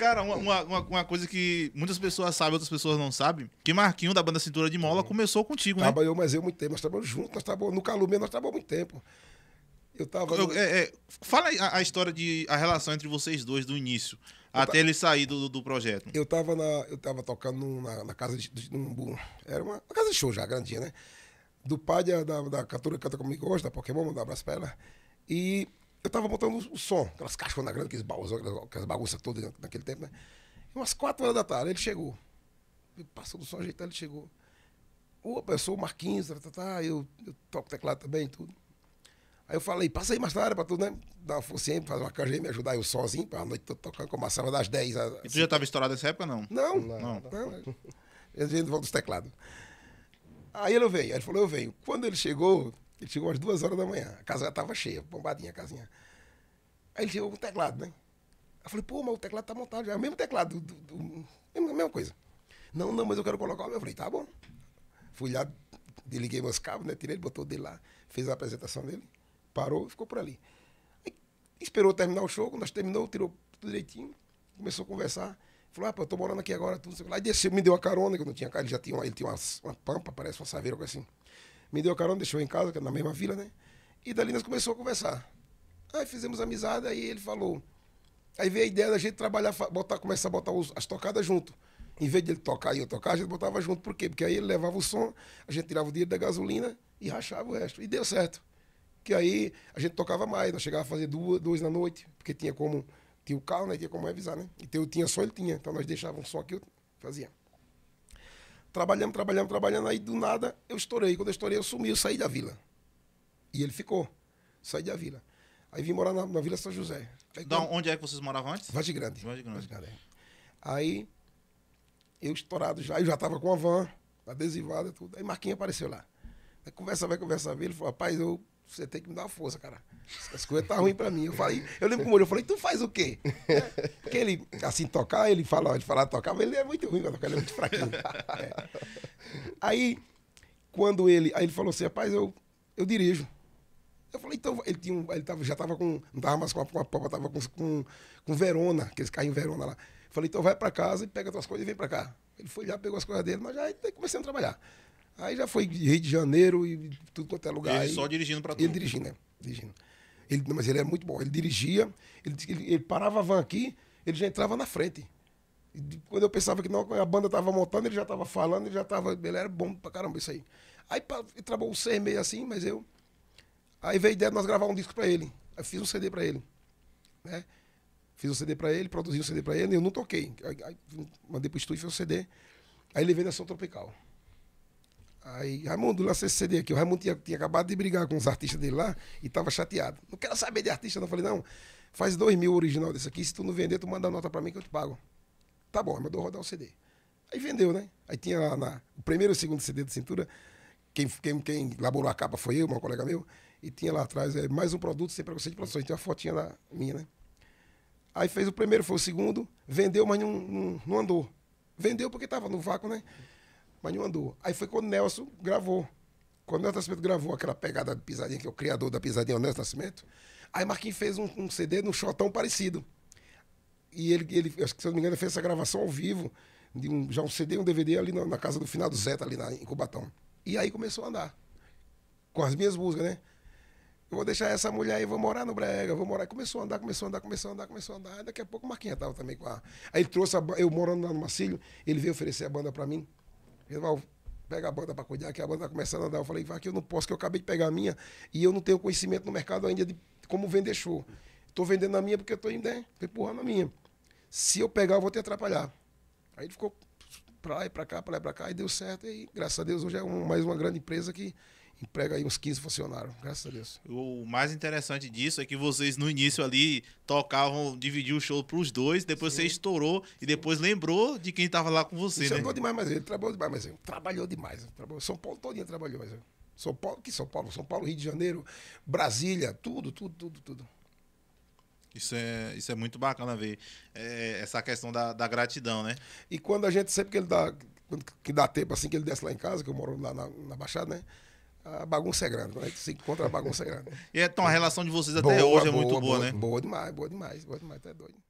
Cara, uma, uma, uma, coisa que muitas pessoas sabem, outras pessoas não sabem, que Marquinho, da banda Cintura de Mola, começou contigo, né? Trabalhou, mas eu muito tempo. Nós trabalhamos juntos, nós trabalhamos no mesmo nós trabalhamos muito tempo. Eu tava... Eu, no... é, é, fala a, a, história de... a relação entre vocês dois do início, eu até ta... ele sair do, do projeto. Eu tava, na, eu tava tocando na, na casa de... de num, era uma, uma, casa de show já, grandinha, né? Do pai da, da, da cantora que canta comigo hoje, da Pokémon, mandar um abraço pra ela. E eu estava montando o som, aquelas caixonas na aqueles baús, aquelas bagunças todas naquele tempo, né? E umas quatro horas da tarde, ele chegou. passando passou do som ajeitado, ele chegou. Opa, eu sou o Marquinhos, tá tá, tá, tá, eu, eu toco teclado também, tudo. Aí eu falei, passa aí mais tarde pra tu, né? Dar uma forcinha, fazer uma canja aí, me ajudar eu sozinho, pra noite tô tocando, sala das 10. Às... E tu já tava estourado nessa época, não? Não, não. não. não. Eu vim do dos teclados. Aí ele veio, aí ele falou, eu venho. Quando ele chegou, ele chegou às duas horas da manhã. A casa já estava cheia, bombadinha a casinha. Aí ele chegou com o teclado, né? Eu falei, pô, mas o teclado tá montado já. É o mesmo teclado, do, do, do a mesma coisa. Não, não, mas eu quero colocar o meu. Eu falei, tá bom. Fui lá, desliguei meus cabos, né? Tirei ele, botou dele lá. Fez a apresentação dele. Parou, ficou por ali. Aí, esperou terminar o show. Quando nós terminou, tirou tudo direitinho. Começou a conversar. Falou, ah, pô, eu tô morando aqui agora, tudo. Lá desceu, me deu uma carona, que eu não tinha carro. Ele já tinha, uma, ele tinha uma, uma pampa, parece uma saveira, coisa assim me deu carona, deixou em casa, é na mesma vila, né? E dali nós começamos a conversar. Aí fizemos amizade, aí ele falou. Aí veio a ideia da gente trabalhar, botar, começar a botar os, as tocadas junto. Em vez de ele tocar e eu tocar, a gente botava junto. Por quê? Porque aí ele levava o som, a gente tirava o dinheiro da gasolina e rachava o resto. E deu certo. Que aí a gente tocava mais, nós chegava a fazer duas, duas na noite, porque tinha como. Tinha o carro, né? Tinha como avisar, né? Então eu tinha som, ele tinha. Então nós deixávamos só som aqui, eu fazia trabalhando trabalhando trabalhando. Aí do nada eu estourei. Quando eu estourei, eu sumi, eu saí da vila. E ele ficou. Saí da vila. Aí vim morar na, na Vila São José. Aí, então, quando... onde é que vocês moravam antes? Vaz de Grande. Vaz de Grande. Vaz de Grande. É. Aí eu estourado já, eu já tava com a van adesivada, tudo. Aí Marquinhos apareceu lá. Aí conversa, vai conversar, ele falou, rapaz, eu você tem que me dar uma força, cara. As coisas tá ruim para mim. Eu falei, eu lembro com o olho, eu falei, tu faz o quê? Porque ele, assim, tocar, ele fala, ele fala tocar, mas ele é muito ruim pra tocar, ele é muito fraquinho. É. Aí, quando ele, aí ele falou assim, rapaz, eu, eu dirijo. Eu falei, então, ele, tinha um, ele tava, já tava com, não tava mais com a, com a popa, tava com, com, com Verona, aqueles carrinhos Verona lá. Eu falei, então vai para casa e pega tuas coisas e vem para cá. Ele foi lá, pegou as coisas dele, mas já comecei a trabalhar. Aí já foi Rio de Janeiro e tudo quanto é lugar. Ele aí, só dirigindo para tudo. Ele dirigindo, né? Dirigindo. Ele, mas ele era muito bom. Ele dirigia, ele, ele, parava a van aqui, ele já entrava na frente. E quando eu pensava que não, a banda tava montando, ele já tava falando, ele já tava Ele era bom pra caramba isso aí. Aí trabalhou um seis meio assim, mas eu. Aí veio a ideia de nós gravar um disco para ele. Eu fiz um CD para ele. Né? Fiz um CD para ele, produzi um CD para ele, e eu não toquei. Aí, aí, mandei pro estúdio, fiz um CD. Aí ele veio na São Tropical. Aí, Raimundo, lancei esse CD aqui. O Raimundo tinha, tinha, acabado de brigar com os artistas dele lá e tava chateado. Não quero saber de artista, não. falei, não, faz dois mil original desse aqui. Se tu não vender, tu manda a nota pra mim que eu te pago. Tá bom, é mandou rodar o CD. Aí vendeu, né? Aí tinha lá na, o primeiro e o segundo CD de cintura. Quem, quem, quem elaborou a capa foi eu, um colega meu. E tinha lá atrás é, mais um produto sem preconceito de produções. Tinha uma fotinha da minha, né? Aí fez o primeiro, foi o segundo. Vendeu, mas não, não, não andou. Vendeu porque tava no vácuo, né? mas não andou. Aí foi quando o Nelson gravou. Quando o Nelson Nascimento gravou aquela pegada de pisadinha, que é o criador da pisadinha, o Nelson Nascimento, aí Marquinhos fez um, um CD num shotão parecido. E ele, ele, acho que se eu não me engano, fez essa gravação ao vivo, de um, já um CD um DVD ali na, na casa do final do Zeta, ali na, em Cubatão. E aí começou a andar. Com as minhas músicas, né? Eu vou deixar essa mulher aí, vou morar no Brega, vou morar. Começou a andar, começou a andar, começou a andar, começou a andar. Aí daqui a pouco o Marquinhos estava também com a. Aí ele trouxe a, eu morando lá no Marcílio, ele veio oferecer a banda para mim. Genival, pega a banda para cuidar, que a banda tá começando a andar. Eu falei, vai que eu não posso, que eu acabei de pegar a minha e eu não tenho conhecimento no mercado ainda de como vender show. Tô vendendo a minha porque eu tô indo, né? empurrando a minha. Se eu pegar, eu vou te atrapalhar. Aí ele ficou pra lá e pra cá, pra lá e pra cá, e deu certo. E graças a Deus, hoje é um, mais uma grande empresa que emprega aí uns 15 funcionários, graças a Deus. O mais interessante disso é que vocês no início ali tocavam, dividiam o show para os dois, depois Sim. você estourou e depois lembrou de quem estava lá com você, Isso é né? demais, mas ele trabalhou demais, mas ele trabalhou demais. Trabalhou, São Paulo todinha trabalhou, mas São Paulo, que São Paulo? São Paulo, Rio de Janeiro, Brasília, tudo, tudo, tudo, tudo. Isso é, isso é muito bacana ver é, essa questão da, da, gratidão, né? E quando a gente, sempre que ele dá, quando, que dá tempo assim, que ele desce lá em casa, que eu moro lá na, na Baixada, né? a bagunça é grande. Quando né? a gente se encontra, a bagunça é grande. e é, então a relação de vocês até boa, hoje é boa, muito boa, boa, né? Boa demais, boa demais, boa demais, até tá doido.